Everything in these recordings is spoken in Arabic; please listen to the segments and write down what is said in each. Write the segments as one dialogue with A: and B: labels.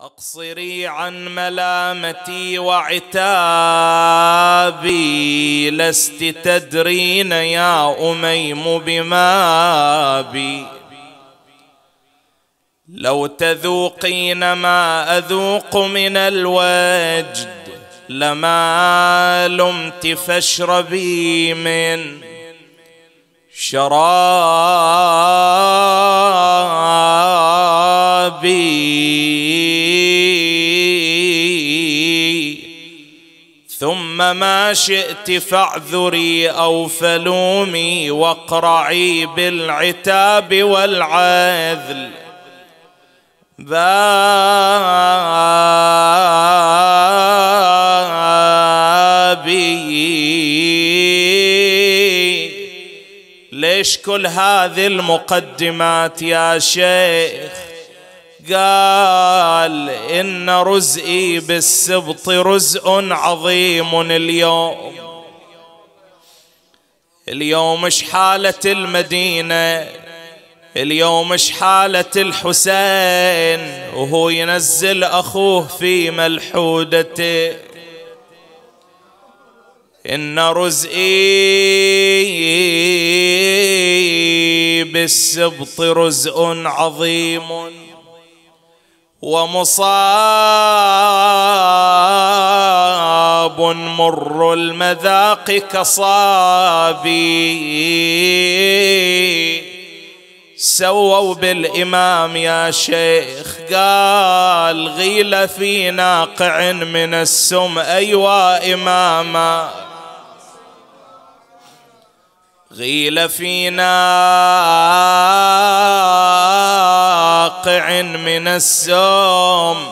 A: أقصري عن ملامتي وعتابي لست تدرين يا أميم بما بي لو تذوقين ما أذوق من الوجد لما لمت فاشربي من شرابي ثم ما شئت فاعذري او فلومي واقرعي بالعتاب والعذل بابي ليش كل هذه المقدمات يا شيخ قال إن رزئي بالسبط رزء عظيم اليوم اليوم اش حالة المدينة اليوم اش حالة الحسين وهو ينزل أخوه في ملحودته إن رزئي بالسبط رزء عظيم ومصاب مر المذاق كصابي سووا بالإمام يا شيخ قال غيل في ناقع من السم أيوا إماما غيل في ناقع واقع من السوم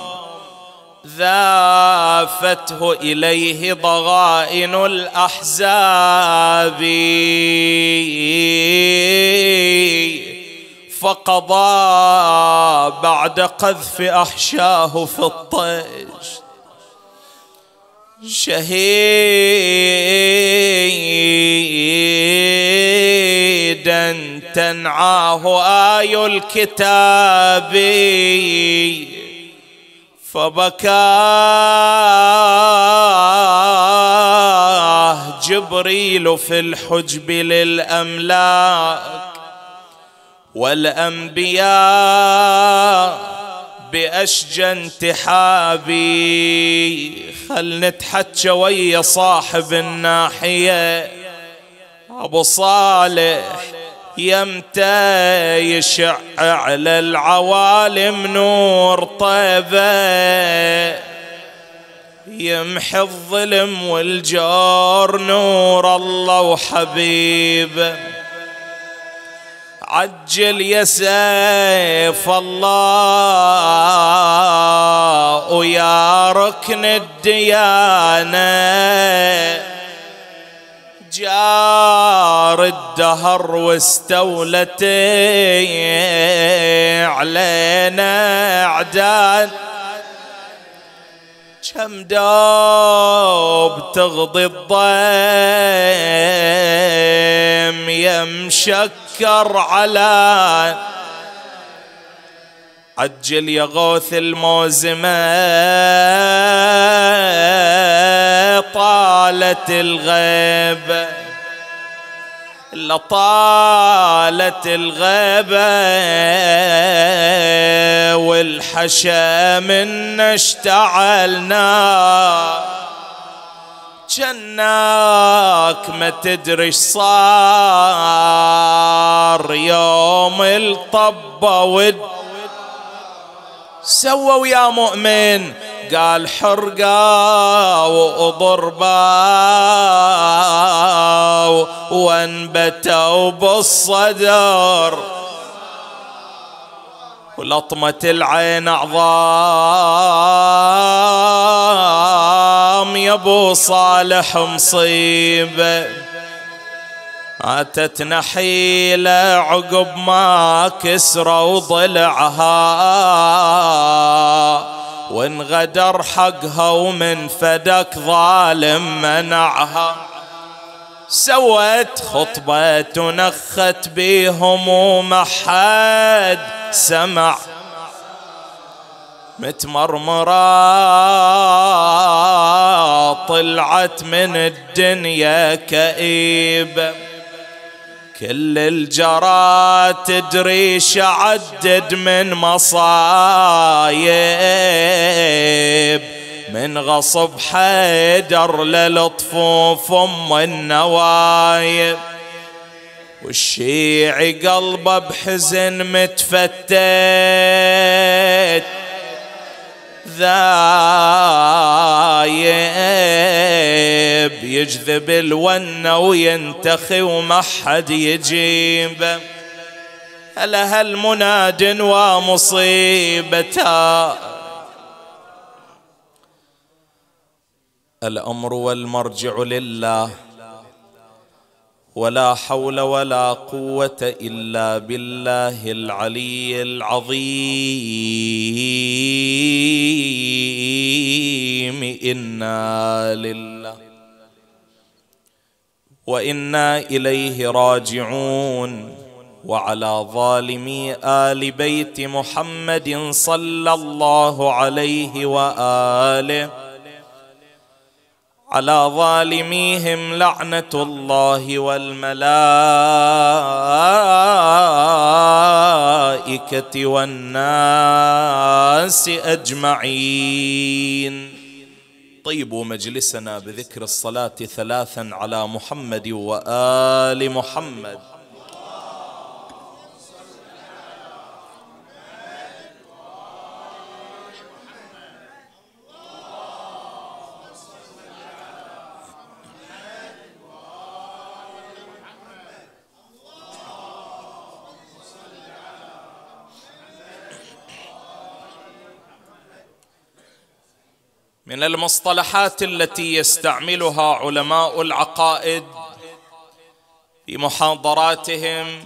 A: ذافته اليه ضغائن الاحزاب فقضى بعد قذف احشاه في الطيش شهيد أن تنعاه آي الكتاب فبكاه جبريل في الحجب للأملاك والأنبياء بأشجى انتحابي خل نتحكى ويا صاحب الناحية أبو صالح يمتى يشع على العوالم نور طيبه يمحي الظلم والجار نور الله وحبيبه عجل يا سيف الله ويا ركن الديانه جار الدهر واستولت علينا اعداد كم دوب تغضي الضيم يمشكر على عجل يا غوث الموزمة طالت الغيبة لطالت طالت الغيبة والحشا منا اشتعلنا جناك ما تدري صار يوم الطبة والد سووا يا مؤمن قال حرقا وضربا وانبتوا بالصدر ولطمة العين عظام يا أبو صالح مصيبه اتت نحيله عقب ما كسروا وضلعها وانغدر حقها ومن فدك ظالم منعها سوت خطبة تنخت بيهم وما حد سمع متمرمرة طلعت من الدنيا كئيبة كل الجرى تدري شعدد من مصايب من غصب حيدر للطفوف ام النوايب والشيع قلبه بحزن متفتت الذايب يجذب الونة وينتخي وما حد يجيب هلا هل مناد ومصيبته الأمر والمرجع لله ولا حول ولا قوه الا بالله العلي العظيم انا لله وانا اليه راجعون وعلى ظالمي ال بيت محمد صلى الله عليه واله على ظالميهم لعنه الله والملائكه والناس اجمعين طيبوا مجلسنا بذكر الصلاه ثلاثا على محمد وال محمد من المصطلحات التي يستعملها علماء العقائد في محاضراتهم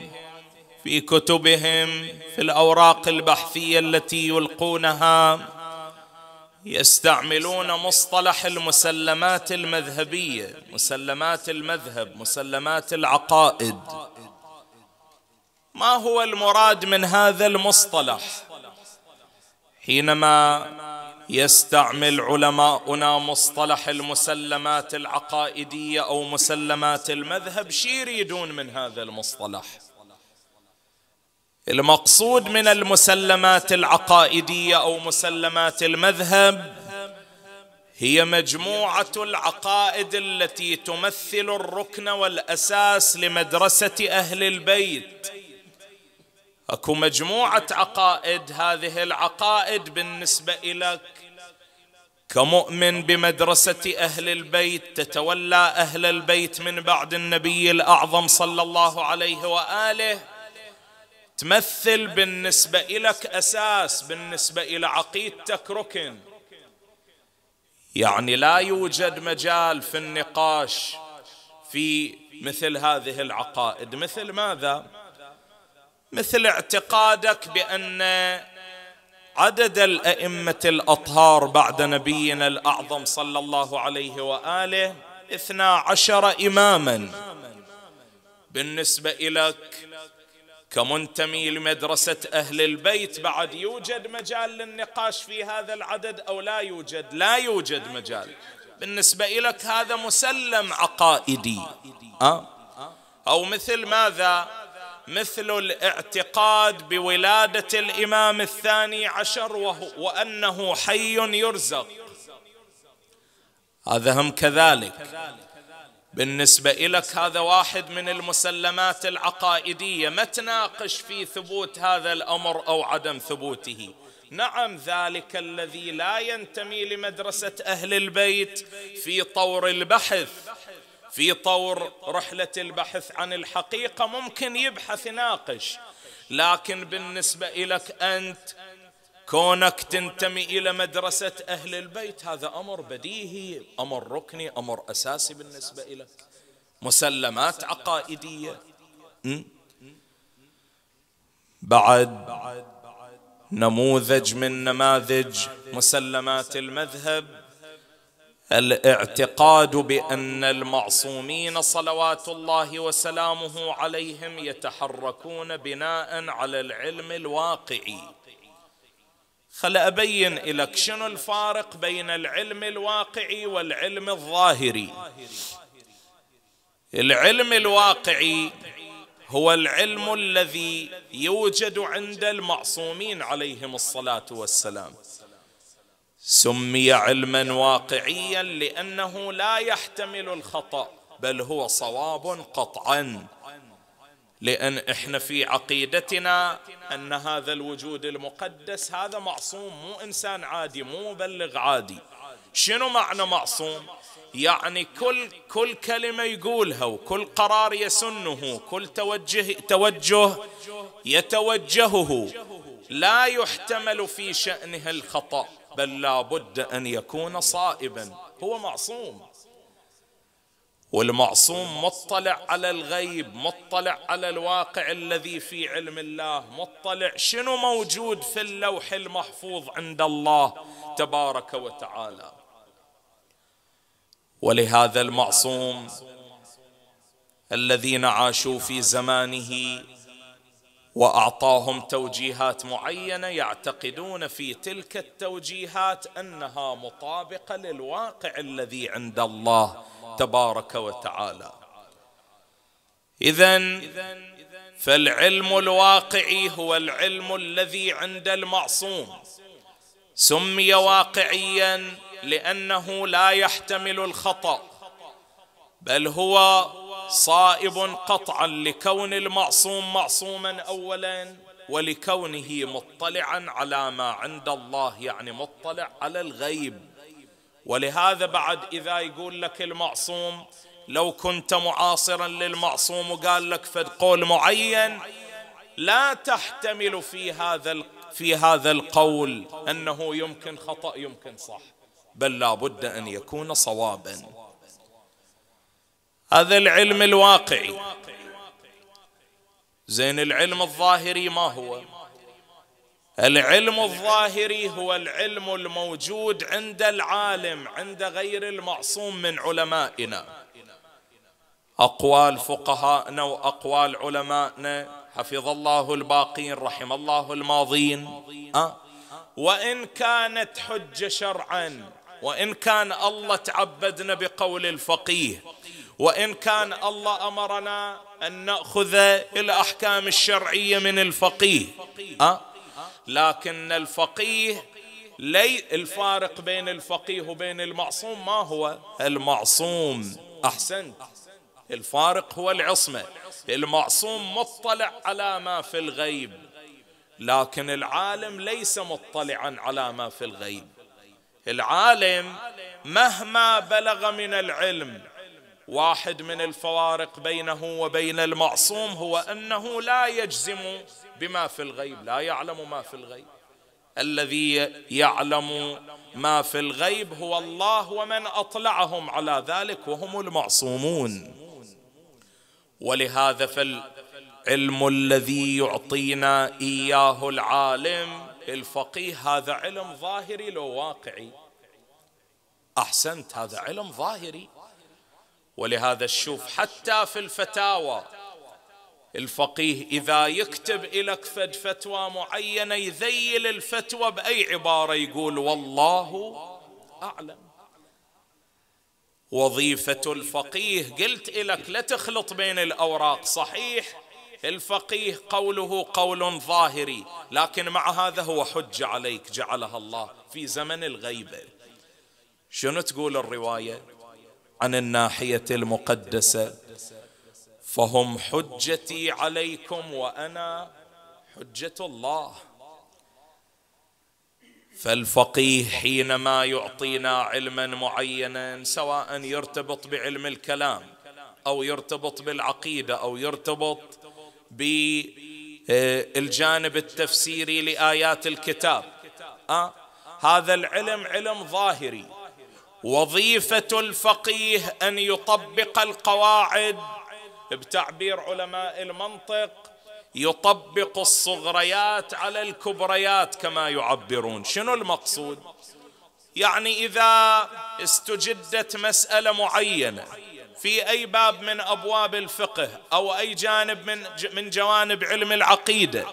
A: في كتبهم في الاوراق البحثيه التي يلقونها يستعملون مصطلح المسلمات المذهبيه مسلمات المذهب مسلمات العقائد ما هو المراد من هذا المصطلح حينما يستعمل علماؤنا مصطلح المسلمات العقائديه او مسلمات المذهب شي يريدون من هذا المصطلح المقصود من المسلمات العقائديه او مسلمات المذهب هي مجموعه العقائد التي تمثل الركن والاساس لمدرسه اهل البيت اكو مجموعه عقائد هذه العقائد بالنسبه إلك كمؤمن بمدرسة أهل البيت تتولى أهل البيت من بعد النبي الأعظم صلى الله عليه وآله تمثل بالنسبة لك أساس بالنسبة إلى عقيدتك ركن يعني لا يوجد مجال في النقاش في مثل هذه العقائد مثل ماذا؟ مثل اعتقادك بأن عدد الأئمة الأطهار بعد نبينا الأعظم صلى الله عليه وآله اثنا عشر إماما بالنسبة إليك كمنتمي لمدرسة أهل البيت بعد يوجد مجال للنقاش في هذا العدد أو لا يوجد لا يوجد مجال بالنسبة إليك هذا مسلم عقائدي أه؟ أو مثل ماذا مثل الاعتقاد بولاده الامام الثاني عشر وانه حي يرزق هذا هم كذلك بالنسبه لك هذا واحد من المسلمات العقائديه ما تناقش في ثبوت هذا الامر او عدم ثبوته نعم ذلك الذي لا ينتمي لمدرسه اهل البيت في طور البحث في طور رحلة البحث عن الحقيقة ممكن يبحث يناقش لكن بالنسبة لك أنت كونك تنتمي إلى مدرسة أهل البيت هذا أمر بديهي أمر ركني أمر أساسي بالنسبة لك مسلمات عقائدية بعد نموذج من نماذج مسلمات المذهب الاعتقاد بان المعصومين صلوات الله وسلامه عليهم يتحركون بناء على العلم الواقعي خل ابين لك شنو الفارق بين العلم الواقعي والعلم الظاهري العلم الواقعي هو العلم الذي يوجد عند المعصومين عليهم الصلاه والسلام سمي علما واقعيا لانه لا يحتمل الخطا بل هو صواب قطعا لان احنا في عقيدتنا ان هذا الوجود المقدس هذا معصوم مو انسان عادي مو مبلغ عادي شنو معنى معصوم يعني كل كل كلمه يقولها وكل قرار يسنه كل توجه توجه يتوجهه لا يحتمل في شانها الخطأ بل لا بد أن يكون صائبا هو معصوم والمعصوم مطلع على الغيب مطلع على الواقع الذي في علم الله مطلع شنو موجود في اللوح المحفوظ عند الله تبارك وتعالى ولهذا المعصوم الذين عاشوا في زمانه واعطاهم توجيهات معينه يعتقدون في تلك التوجيهات انها مطابقه للواقع الذي عند الله تبارك وتعالى اذا فالعلم الواقعي هو العلم الذي عند المعصوم سمي واقعيا لانه لا يحتمل الخطا بل هو صائب قطعا لكون المعصوم معصوما اولا ولكونه مطلعا على ما عند الله يعني مطلع على الغيب ولهذا بعد اذا يقول لك المعصوم لو كنت معاصرا للمعصوم وقال لك فد قول معين لا تحتمل في هذا في هذا القول انه يمكن خطا يمكن صح بل لا بد ان يكون صوابا هذا العلم الواقعي زين العلم الظاهري ما هو العلم الظاهري هو العلم الموجود عند العالم عند غير المعصوم من علمائنا اقوال فقهائنا واقوال علمائنا حفظ الله الباقين رحم الله الماضين أه؟ وان كانت حجه شرعا وان كان الله تعبدنا بقول الفقيه وإن كان الله أمرنا أن نأخذ الأحكام الشرعية من الفقيه أه؟ لكن الفقيه لي الفارق بين الفقيه وبين المعصوم ما هو المعصوم أحسنت الفارق هو العصمة المعصوم مطلع على ما في الغيب لكن العالم ليس مطلعا على ما في الغيب العالم مهما بلغ من العلم واحد من الفوارق بينه وبين المعصوم هو انه لا يجزم بما في الغيب لا يعلم ما في الغيب الذي يعلم ما في الغيب هو الله ومن اطلعهم على ذلك وهم المعصومون ولهذا فالعلم الذي يعطينا اياه العالم الفقيه هذا علم ظاهري لو واقعي احسنت هذا علم ظاهري ولهذا تشوف حتى في الفتاوى الفقيه إذا يكتب إليك فد فتوى معينة يذيل الفتوى بأي عبارة يقول والله أعلم وظيفة الفقيه قلت إليك لا تخلط بين الأوراق صحيح الفقيه قوله قول ظاهري لكن مع هذا هو حجة عليك جعلها الله في زمن الغيبة شنو تقول الرواية عن الناحيه المقدسه فهم حجتي عليكم وانا حجه الله فالفقيه حينما يعطينا علما معينا سواء يرتبط بعلم الكلام او يرتبط بالعقيده او يرتبط بالجانب التفسيري لايات الكتاب أه؟ هذا العلم علم ظاهري وظيفه الفقيه ان يطبق القواعد بتعبير علماء المنطق يطبق الصغريات على الكبريات كما يعبرون شنو المقصود يعني اذا استجدت مساله معينه في اي باب من ابواب الفقه او اي جانب من من جوانب علم العقيده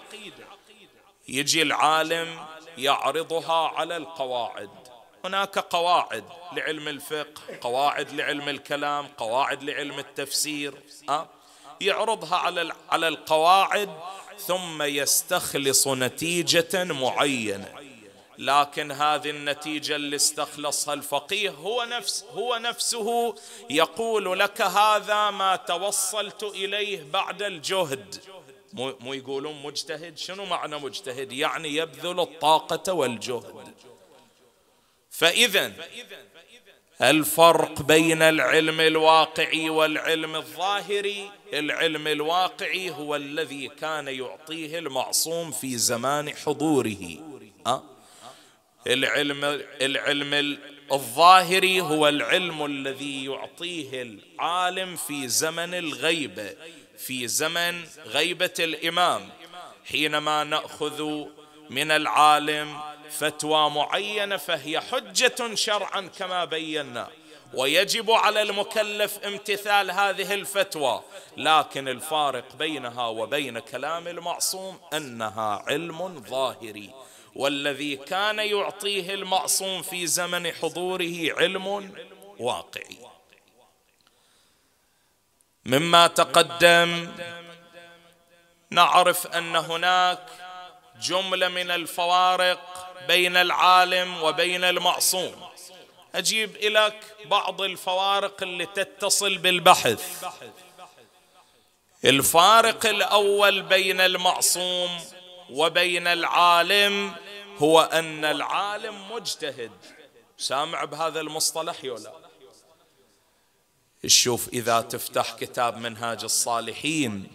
A: يجي العالم يعرضها على القواعد هناك قواعد لعلم الفقه قواعد لعلم الكلام قواعد لعلم التفسير أه؟ يعرضها على على القواعد ثم يستخلص نتيجة معينة لكن هذه النتيجة اللي استخلصها الفقيه هو نفس هو نفسه يقول لك هذا ما توصلت إليه بعد الجهد مو يقولون مجتهد شنو معنى مجتهد يعني يبذل الطاقة والجهد فإذا الفرق بين العلم الواقعي والعلم الظاهري العلم الواقعي هو الذي كان يعطيه المعصوم في زمان حضوره أه؟ العلم العلم الظاهري هو العلم الذي يعطيه العالم في زمن الغيبه في زمن غيبه الامام حينما ناخذ من العالم فتوى معينه فهي حجه شرعا كما بينا ويجب على المكلف امتثال هذه الفتوى لكن الفارق بينها وبين كلام المعصوم انها علم ظاهري والذي كان يعطيه المعصوم في زمن حضوره علم واقعي مما تقدم نعرف ان هناك جمله من الفوارق بين العالم وبين المعصوم اجيب لك بعض الفوارق اللي تتصل بالبحث الفارق الاول بين المعصوم وبين العالم هو ان العالم مجتهد سامع بهذا المصطلح يولا شوف اذا تفتح كتاب منهاج الصالحين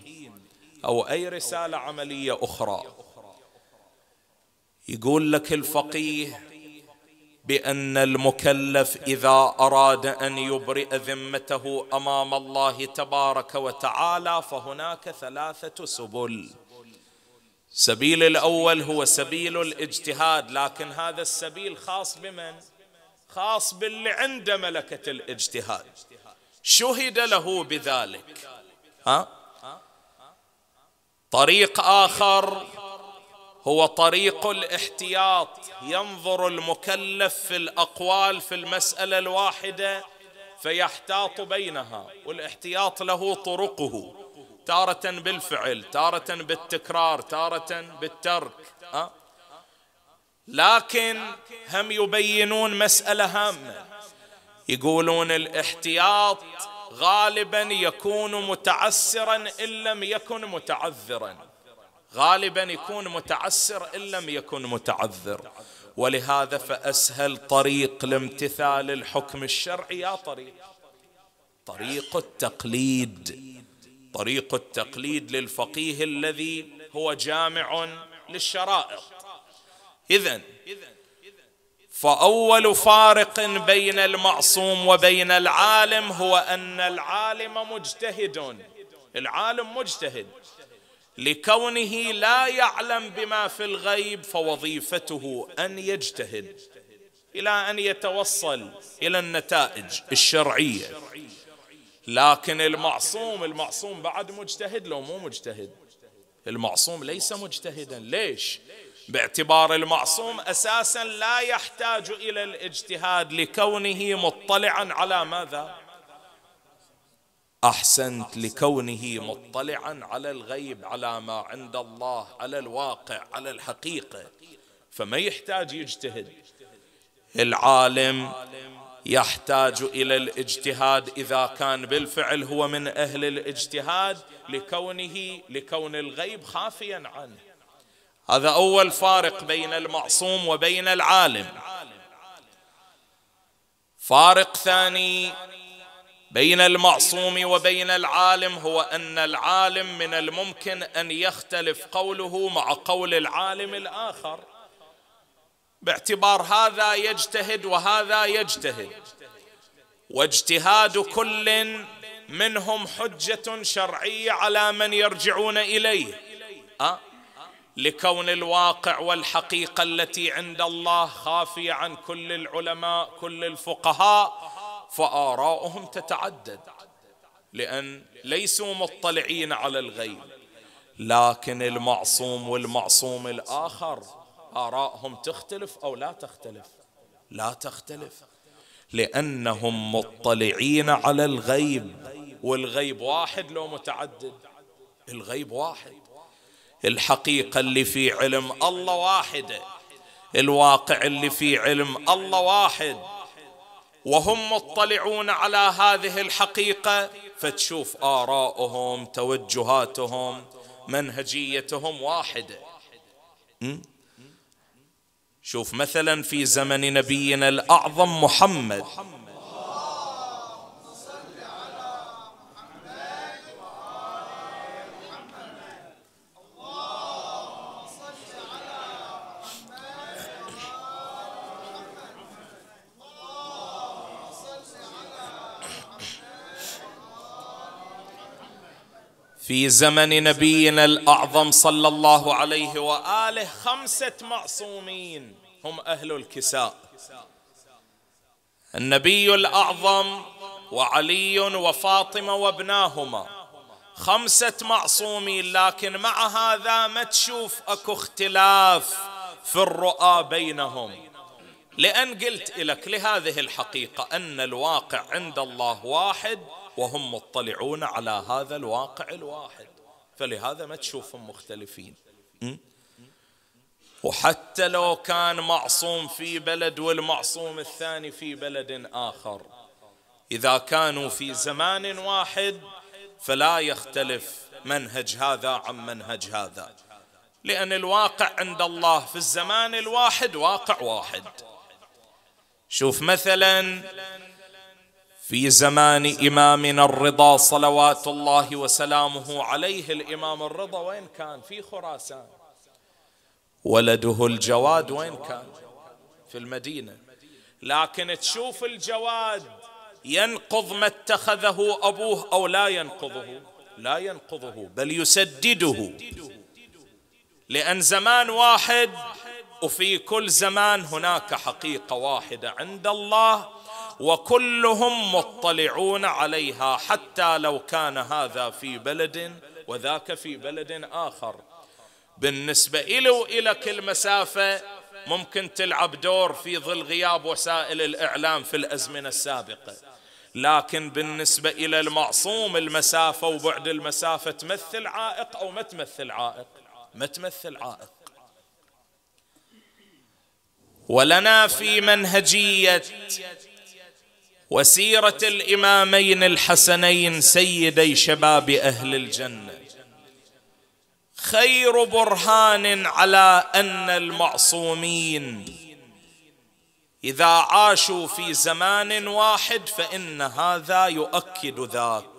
A: او اي رساله عمليه اخرى يقول لك الفقيه بان المكلف اذا اراد ان يبرئ ذمته امام الله تبارك وتعالى فهناك ثلاثه سبل السبيل الاول هو سبيل الاجتهاد لكن هذا السبيل خاص بمن خاص باللي عنده ملكه الاجتهاد شهد له بذلك ها طريق اخر هو طريق الاحتياط ينظر المكلف في الاقوال في المساله الواحده فيحتاط بينها والاحتياط له طرقه تاره بالفعل تاره بالتكرار تاره بالترك أه؟ لكن هم يبينون مساله هامه يقولون الاحتياط غالبا يكون متعسرا ان لم يكن متعذرا غالبا يكون متعسر ان لم يكن متعذر ولهذا فاسهل طريق لامتثال الحكم الشرعي يا طريق طريق التقليد طريق التقليد للفقيه الذي هو جامع للشرائط اذا فاول فارق بين المعصوم وبين العالم هو ان العالم مجتهد العالم مجتهد لكونه لا يعلم بما في الغيب فوظيفته ان يجتهد الى ان يتوصل الى النتائج الشرعيه لكن المعصوم المعصوم بعد مجتهد لو مو مجتهد المعصوم ليس مجتهدا ليش باعتبار المعصوم اساسا لا يحتاج الى الاجتهاد لكونه مطلعا على ماذا احسنت لكونه مطلعا على الغيب على ما عند الله على الواقع على الحقيقه فما يحتاج يجتهد العالم يحتاج الى الاجتهاد اذا كان بالفعل هو من اهل الاجتهاد لكونه لكون الغيب خافيا عنه هذا اول فارق بين المعصوم وبين العالم فارق ثاني بين المعصوم وبين العالم هو ان العالم من الممكن ان يختلف قوله مع قول العالم الاخر باعتبار هذا يجتهد وهذا يجتهد واجتهاد كل منهم حجه شرعيه على من يرجعون اليه أه؟ لكون الواقع والحقيقه التي عند الله خافيه عن كل العلماء كل الفقهاء فآراؤهم تتعدد لأن ليسوا مطلعين على الغيب لكن المعصوم والمعصوم الآخر آراءهم تختلف أو لا تختلف لا تختلف لأنهم مطلعين على الغيب والغيب واحد لو متعدد الغيب واحد الحقيقة اللي في علم الله واحدة الواقع اللي في علم الله واحد وهم مطلعون على هذه الحقيقه فتشوف آراءهم توجهاتهم منهجيتهم واحدة شوف مثلا في زمن نبينا الأعظم محمد في زمن نبينا الأعظم صلى الله عليه وآله خمسة معصومين هم أهل الكساء النبي الأعظم وعلي وفاطمة وابناهما خمسة معصومين لكن مع هذا ما تشوف أكو اختلاف في الرؤى بينهم لأن قلت لك لهذه الحقيقة أن الواقع عند الله واحد وهم مطلعون على هذا الواقع الواحد فلهذا ما تشوفهم مختلفين وحتى لو كان معصوم في بلد والمعصوم الثاني في بلد آخر إذا كانوا في زمان واحد فلا يختلف منهج هذا عن منهج هذا لأن الواقع عند الله في الزمان الواحد واقع واحد شوف مثلا في زمان إمامنا الرضا صلوات الله وسلامه عليه الإمام الرضا وين كان في خراسان ولده الجواد وين كان في المدينة لكن تشوف الجواد ينقض ما اتخذه أبوه أو لا ينقضه لا ينقضه بل يسدده لأن زمان واحد وفي كل زمان هناك حقيقة واحدة عند الله وكلهم مطلعون عليها حتى لو كان هذا في بلد وذاك في بلد اخر بالنسبه الي والك المسافه ممكن تلعب دور في ظل غياب وسائل الاعلام في الازمنه السابقه لكن بالنسبه الى المعصوم المسافه وبعد المسافه تمثل عائق او ما تمثل عائق ما تمثل عائق ولنا في منهجيه وسيره الامامين الحسنين سيدي شباب اهل الجنه خير برهان على ان المعصومين اذا عاشوا في زمان واحد فان هذا يؤكد ذاك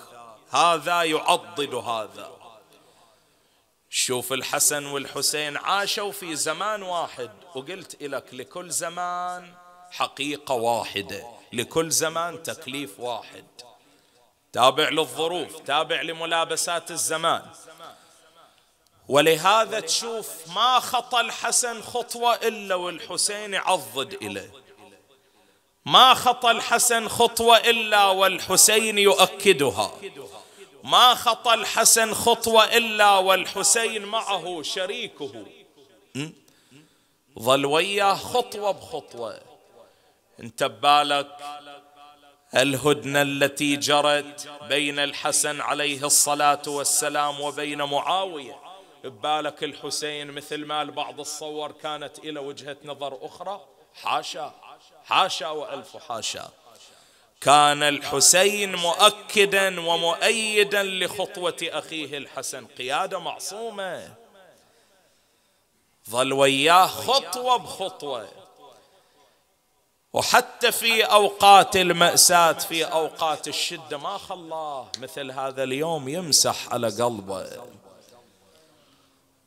A: هذا يعضد هذا شوف الحسن والحسين عاشوا في زمان واحد وقلت لك لكل زمان حقيقة واحدة لكل زمان تكليف واحد تابع للظروف تابع لملابسات الزمان ولهذا تشوف ما خطى الحسن خطوة إلا والحسين يعضد إليه ما خطى الحسن خطوة إلا والحسين يؤكدها ما خطى الحسن خطوة إلا والحسين معه شريكه ظل وياه خطوة بخطوة انت ببالك الهدنه التي جرت بين الحسن عليه الصلاه والسلام وبين معاويه ببالك الحسين مثل ما البعض تصور كانت الى وجهه نظر اخرى حاشا حاشا والف حاشا كان الحسين مؤكدا ومؤيدا لخطوه اخيه الحسن قياده معصومه ظل وياه خطوه بخطوه وحتى في اوقات الماساه في اوقات الشده ما خلاه مثل هذا اليوم يمسح على قلبه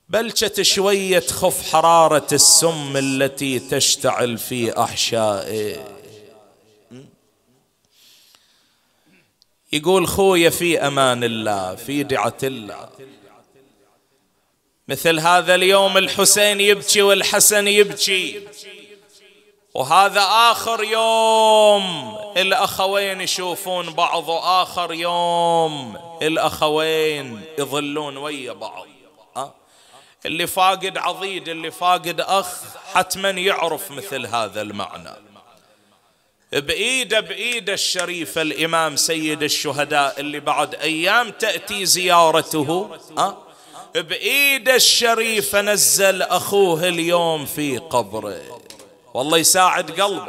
A: بلشت شوية تخف حرارة السم التي تشتعل في أحشائه يقول خويا في أمان الله في دعة الله مثل هذا اليوم الحسين يبكي والحسن يبكي وهذا آخر يوم الأخوين يشوفون بعض وآخر يوم الأخوين يظلون ويا بعض أه؟ اللي فاقد عضيد اللي فاقد أخ حتما يعرف مثل هذا المعنى بإيده بإيده الشريف الإمام سيد الشهداء اللي بعد أيام تأتي زيارته أه؟ بإيده الشريفة نزل أخوه اليوم في قبره والله يساعد قلبه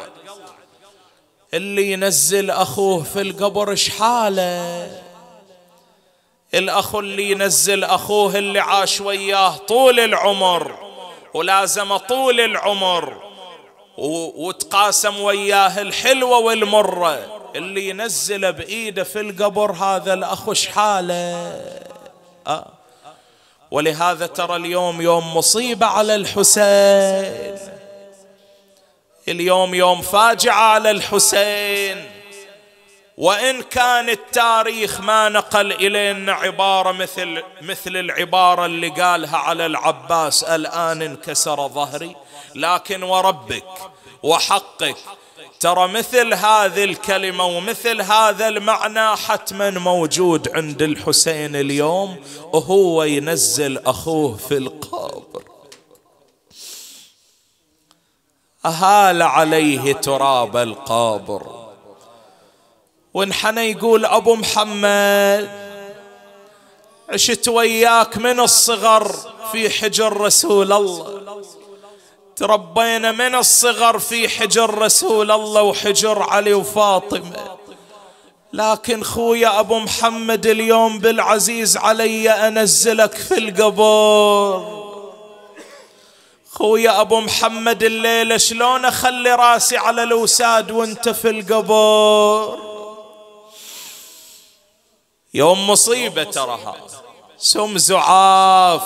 A: اللي ينزل اخوه في القبر حاله الاخ اللي ينزل اخوه اللي عاش وياه طول العمر ولازم طول العمر وتقاسم وياه الحلوه والمره اللي ينزل بايده في القبر هذا الاخ شحاله آه. ولهذا ترى اليوم يوم مصيبه على الحسين اليوم يوم فاجعة على الحسين وإن كان التاريخ ما نقل إلينا عبارة مثل مثل العبارة اللي قالها على العباس الآن انكسر ظهري لكن وربك وحقك ترى مثل هذه الكلمة ومثل هذا المعنى حتما موجود عند الحسين اليوم وهو ينزل أخوه في القبر أهال عليه تراب القابر وانحنى يقول أبو محمد عشت وياك من الصغر في حجر رسول الله تربينا من الصغر في حجر رسول الله وحجر علي وفاطمة لكن خويا أبو محمد اليوم بالعزيز علي أنزلك في القبر خويا ابو محمد الليله شلون اخلي راسي على الوساد وانت في القبر يوم مصيبه ترها سم زعاف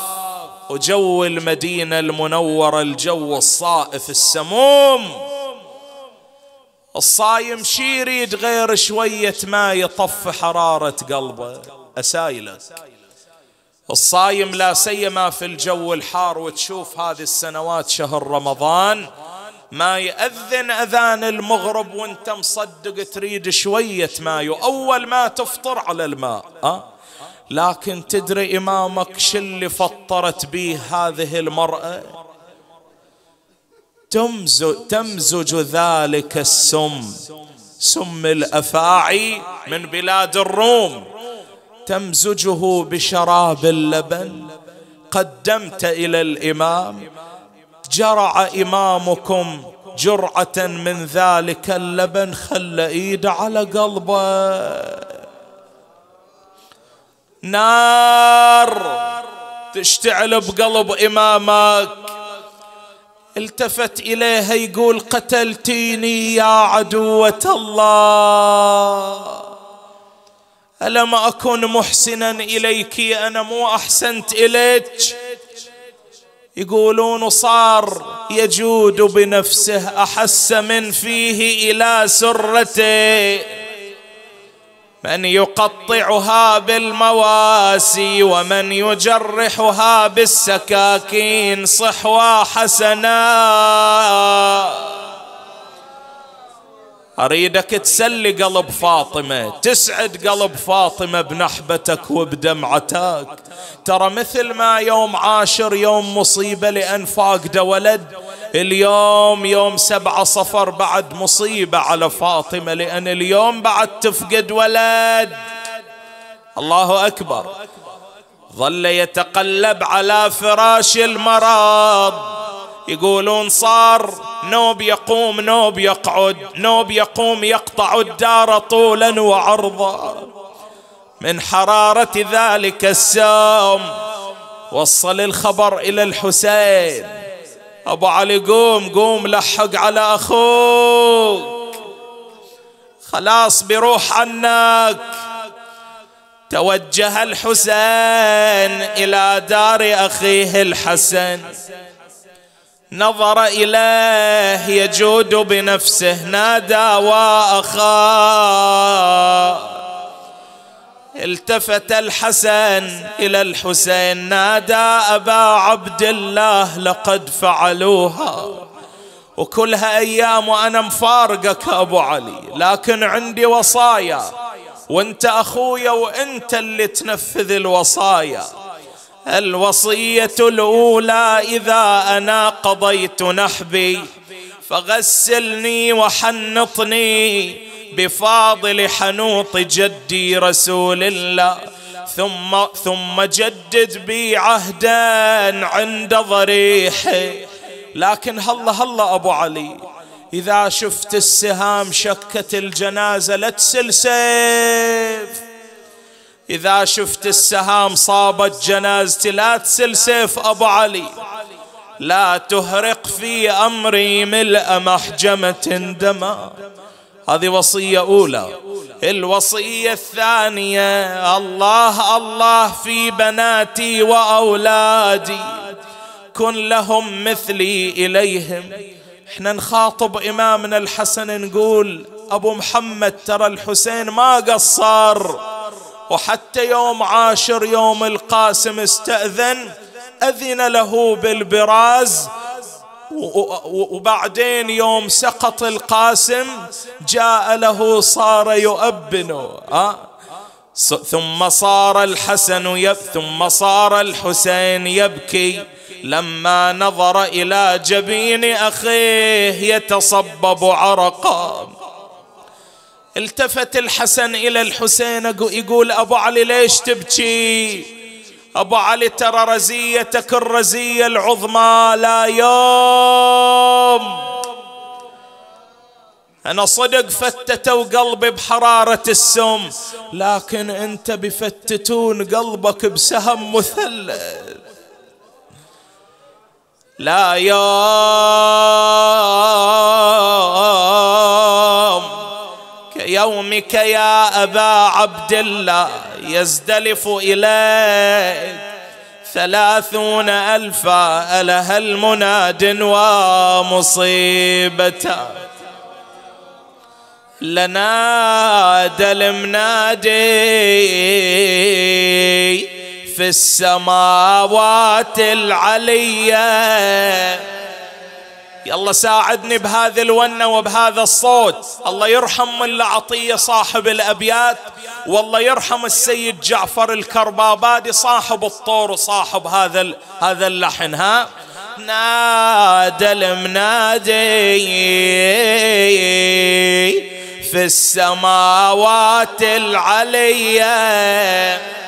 A: وجو المدينه المنوره الجو الصائف السموم الصايم شي يريد غير شويه ما يطفي حراره قلبه اسايلك الصايم لا سيما في الجو الحار وتشوف هذه السنوات شهر رمضان ما يأذن أذان المغرب وانت مصدق تريد شوية ماي أول ما تفطر على الماء أه؟ لكن تدري إمامك شو اللي فطرت به هذه المرأة تمزج, تمزج ذلك السم سم الأفاعي من بلاد الروم تمزجه بشراب اللبن قدمت الى الامام جرع امامكم جرعه من ذلك اللبن خلى ايده على قلبه نار تشتعل بقلب امامك التفت اليها يقول قتلتيني يا عدوه الله ألم أكن محسنا إليك أنا مو أحسنت إليك يقولون صار يجود بنفسه أحس من فيه إلى سرته من يقطعها بالمواسي ومن يجرحها بالسكاكين صحوى حسنات أريدك تسلي قلب فاطمة تسعد قلب فاطمة بنحبتك وبدمعتك ترى مثل ما يوم عاشر يوم مصيبة لأن فاقد ولد اليوم يوم سبعة صفر بعد مصيبة على فاطمة لأن اليوم بعد تفقد ولد الله أكبر ظل يتقلب على فراش المرض يقولون صار نوب يقوم نوب يقعد نوب يقوم يقطع الدار طولا وعرضا من حرارة ذلك السام وصل الخبر إلى الحسين أبو علي قوم قوم لحق على أخوك خلاص بروح عنك توجه الحسين إلى دار أخيه الحسن نظر إليه يجود بنفسه نادى وأخا التفت الحسن إلى الحسين نادى أبا عبد الله لقد فعلوها وكلها أيام وأنا مفارقك أبو علي لكن عندي وصايا وانت أخويا وانت اللي تنفذ الوصايا الوصيه الاولى اذا انا قضيت نحبي فغسلني وحنطني بفاضل حنوط جدي رسول الله ثم ثم جدد بي عهدا عند ضريحي لكن هلا هلا ابو علي اذا شفت السهام شكت الجنازه لا تسل سيف إذا شفت السهام صابت جنازتي لا تسل سيف أبو علي لا تهرق في أمري ملء محجمة دما هذه وصية أولى الوصية الثانية الله الله في بناتي وأولادي كن لهم مثلي إليهم احنا نخاطب إمامنا الحسن نقول أبو محمد ترى الحسين ما قصر وحتى يوم عاشر يوم القاسم استأذن أذن له بالبراز وبعدين يوم سقط القاسم جاء له صار يؤبنه أه؟ ثم صار الحسن يب ثم صار الحسين يبكي لما نظر الى جبين اخيه يتصبب عرقا التفت الحسن الى الحسين يقول ابو علي ليش تبكي ابو علي ترى رزيتك الرزيه العظمى لا يوم أنا صدق فتتوا قلبي بحرارة السم لكن أنت بفتتون قلبك بسهم مثلث لا يوم يومك يا أبا عبد الله يزدلف إليك ثلاثون ألفا ألها المناد ومصيبة لنادى المنادي في السماوات العليه يلا ساعدني بهذه الونة وبهذا الصوت الله يرحم ملا عطية صاحب الأبيات والله يرحم السيد جعفر الكربابادي صاحب الطور وصاحب هذا هذا اللحن ها نادى المنادي في السماوات العليه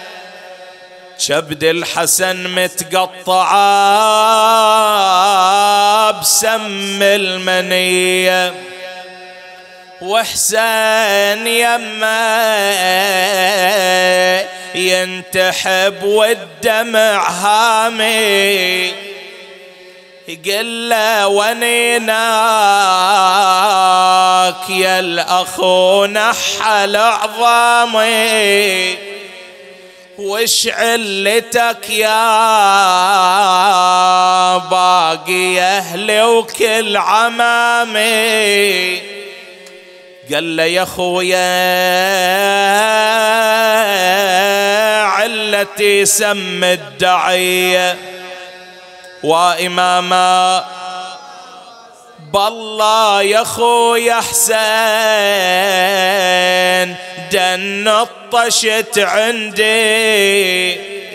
A: شبد الحسن متقطعة بسم المنية وحسين يما ينتحب والدمع هامي قل ونيناك يا الأخو نحل عظامي وش علتك يا باقي أهلي وكل عمامي قال له يا خويا علتي سم الدعية وإماما بالله يا خويا حسين دن طشت عندي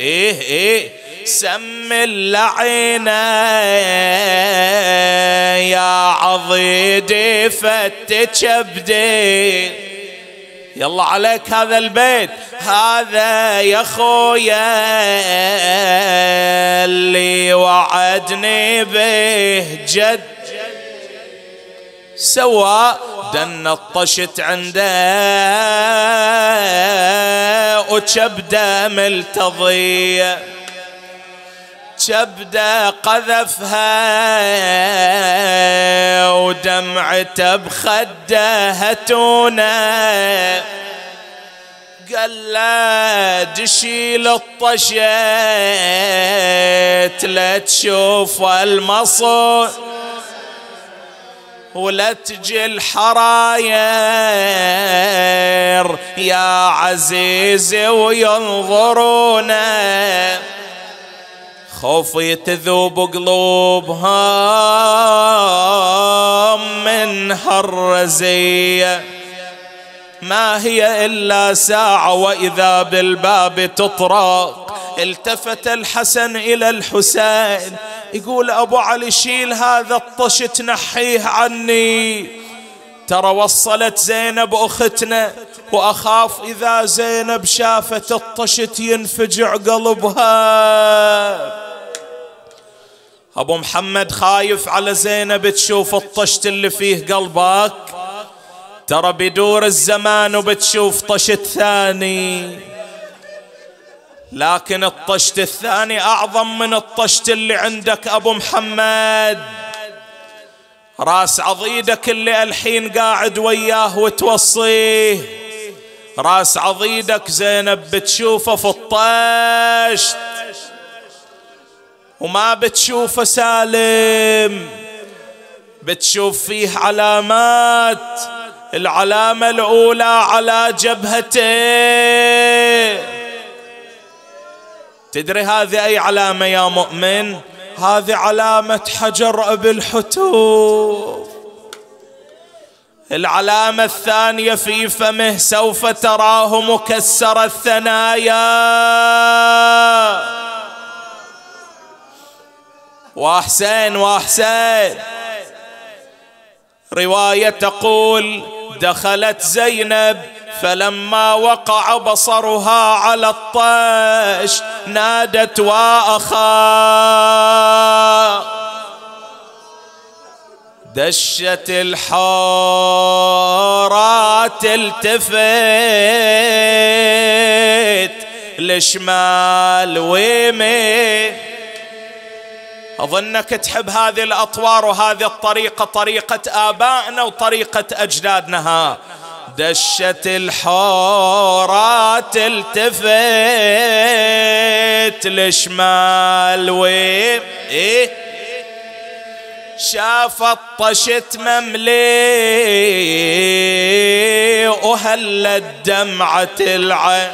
A: ايه ايه سم اللعينة يا عضيدي فت كبدي يلا عليك هذا البيت هذا يا خويا اللي وعدني به جد سوى دن الطشت عنده وشبده ملتضي شبده قذفها ودمعته بخده هتونه قال لا تشيل الطشت لا تشوف المصر ولا تجي الحراير يا عزيزي وينظرونا خوفي تذوب قلوبهم من هالرزيه ما هي إلا ساعة وإذا بالباب تطرق التفت الحسن إلى الحسين يقول أبو علي شيل هذا الطش تنحيه عني ترى وصلت زينب أختنا وأخاف إذا زينب شافت الطشت ينفجع قلبها أبو محمد خايف على زينب تشوف الطشت اللي فيه قلبك ترى بدور الزمان وبتشوف طشت ثاني لكن الطشت الثاني أعظم من الطشت اللي عندك أبو محمد راس عضيدك اللي الحين قاعد وياه وتوصيه راس عضيدك زينب بتشوفه في الطشت وما بتشوفه سالم بتشوف فيه علامات العلامة الأولى على جبهته تدري هذه أي علامة يا مؤمن هذه علامة حجر أبي الحتوب العلامة الثانية في فمه سوف تراه مكسر الثنايا وحسين وحسين رواية تقول دخلت زينب فلما وقع بصرها على الطاش نادت واخا دشت الحارات التفت لشمال ويمين أظنك تحب هذه الأطوار وهذه الطريقة طريقة آبائنا وطريقة أجدادنا دشت الحورة تلتفت لشمال وين إيه شافت طشت مملي وهلت دمعة العين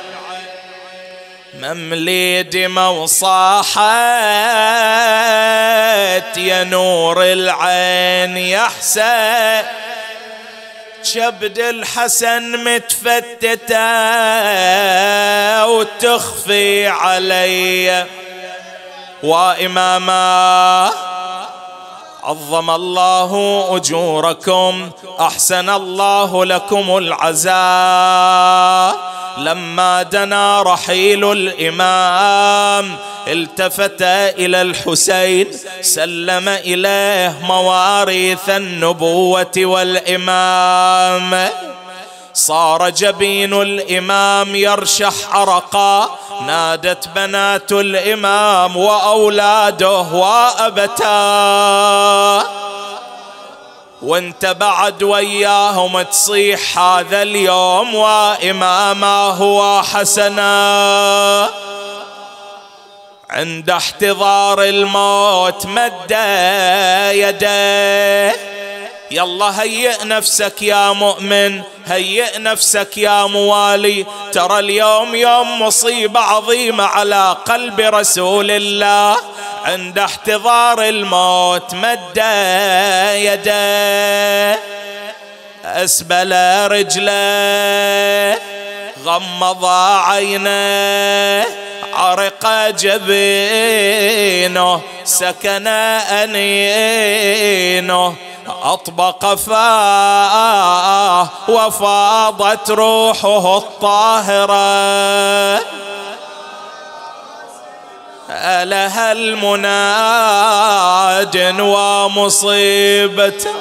A: مملي دمى وصاحت يا نور العين يا حسين شبد الحسن متفتتة وتخفي علي وإماما عظم الله اجوركم احسن الله لكم العزاء لما دنا رحيل الامام التفت الى الحسين سلم اليه مواريث النبوه والامامه صار جبين الامام يرشح عرقا نادت بنات الامام واولاده وابتاه وانت بعد وياهم تصيح هذا اليوم واماما هو حسنا عند احتضار الموت مد يديه يلا هيئ نفسك يا مؤمن هيئ نفسك يا موالي ترى اليوم يوم مصيبة عظيمة على قلب رسول الله عند احتضار الموت مد يديه أسبل رجله غمض عينه عرق جبينه سكن أنينه أطبق فاه وفاضت روحه الطاهرة ألها المناد ومصيبته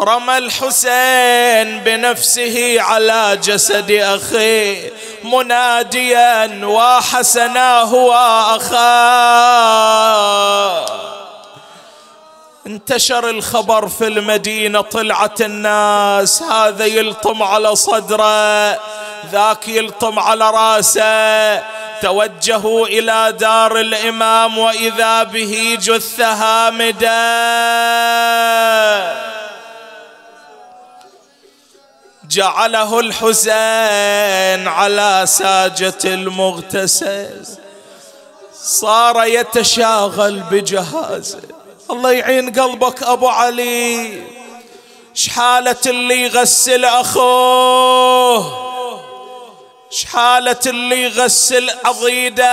A: رمى الحسين بنفسه على جسد اخيه مناديا وحسناه واخاه انتشر الخبر في المدينة طلعت الناس هذا يلطم على صدره ذاك يلطم على راسه توجهوا إلى دار الإمام وإذا به جثة هامدة جعله الحسين على ساجة المغتسل صار يتشاغل بجهازه الله يعين قلبك أبو علي شحالة اللي يغسل أخوه شحالة اللي يغسل عضيده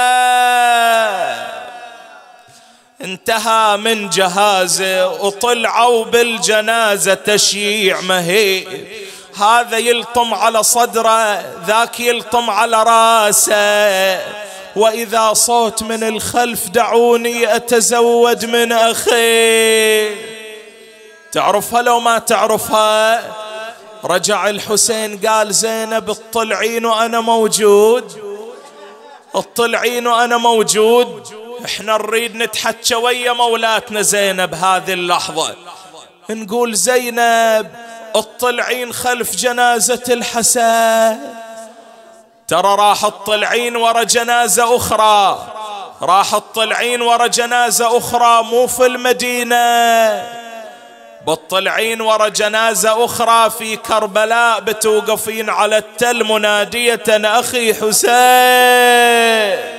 A: انتهى من جهازه وطلعوا بالجنازة تشييع مهيب هذا يلطم على صدره ذاك يلطم على راسه واذا صوت من الخلف دعوني اتزود من اخي تعرفها لو ما تعرفها رجع الحسين قال زينب اطلعين وانا موجود اطلعين وانا موجود احنا نريد نتحكى ويا مولاتنا زينب هذه اللحظه نقول زينب اطلعين خلف جنازة الحسن ترى راح تطلعين ورا جنازة أخرى راح تطلعين ورا جنازة أخرى مو في المدينة بتطلعين ورا جنازة أخرى في كربلاء بتوقفين على التل منادية أخي حسين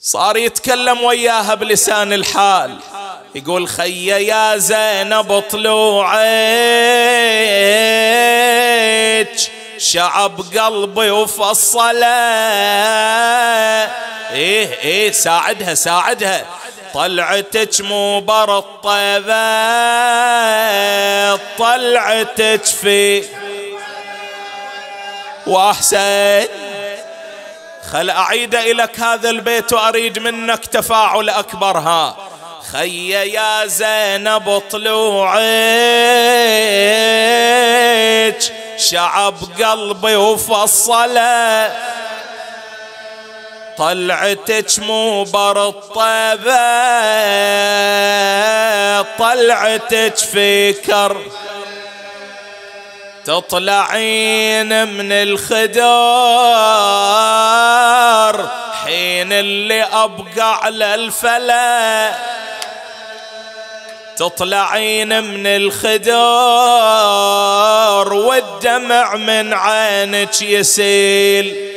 A: صار يتكلم وياها بلسان الحال يقول خي يا زينب طلوعك شعب قلبي وفصله ايه ايه ساعدها ساعدها طلعتك مو بر الطيبات طلعتك في واحسن خل اعيد اليك هذا البيت واريد منك تفاعل اكبر ها خي يا زينب طلوعك شعب قلبي وفصله طلعتك مو برطبة طلعتك في كر تطلعين من الخدار حين اللي أبقى على الفلا تطلعين من الخدار والدمع من عينك يسيل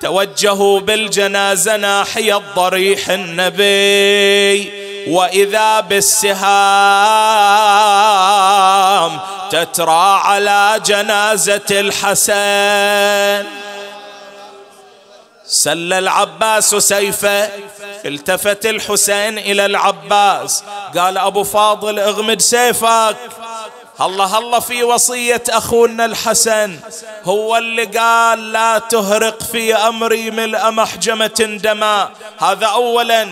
A: توجهوا بالجنازة ناحية الضريح النبي وإذا بالسهام تترى على جنازة الحسن سل العباس سيفه التفت الحسين إلى العباس قال أبو فاضل اغمد سيفك الله الله في وصية أخونا الحسن هو اللي قال لا تهرق في أمري ملء محجمة دماء هذا أولا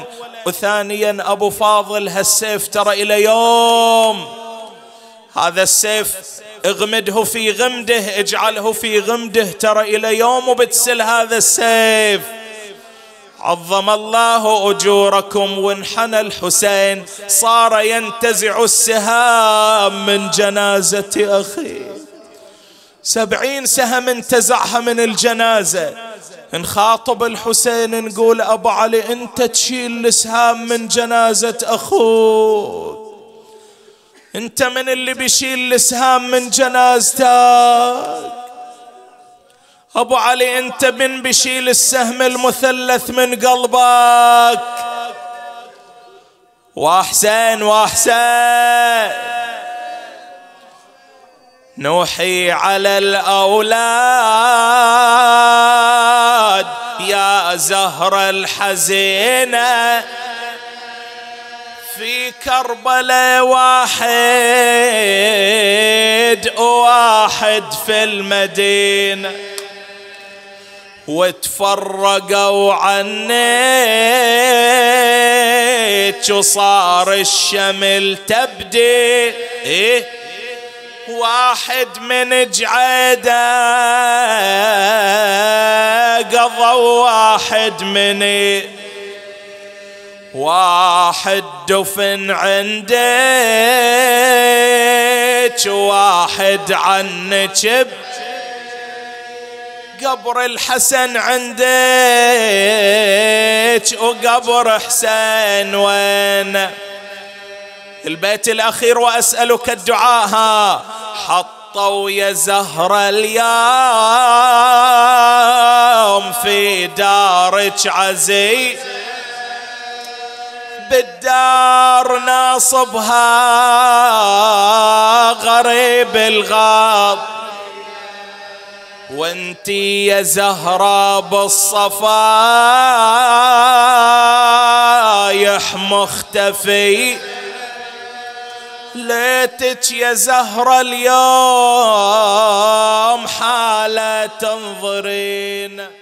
A: وثانيا أبو فاضل هالسيف ترى إلى يوم هذا السيف اغمده في غمده اجعله في غمده ترى إلى يوم بتسل هذا السيف عظم الله أجوركم وانحنى الحسين صار ينتزع السهام من جنازة أخيه سبعين سهم انتزعها من الجنازة نخاطب الحسين نقول أبو علي أنت تشيل السهام من جنازة أخوك انت من اللي بيشيل الاسهام من جنازتك ابو علي انت من بيشيل السهم المثلث من قلبك واحسن واحسن نوحي على الاولاد يا زهر الحزينه في كربلاء واحد واحد في المدينة وتفرقوا عنيت وصار الشمل تبدي إيه واحد من جعيدة قضى واحد من إيه واحد دفن عندك واحد عنك قبر الحسن عندك وقبر حسين وين البيت الأخير وأسألك ها حطوا يا زهر اليوم في دارك عزيز بالدار ناصبها غريب الغاب وانتي يا زهرة بالصفايح مختفي ليتك يا زهرة اليوم حالة تنظرين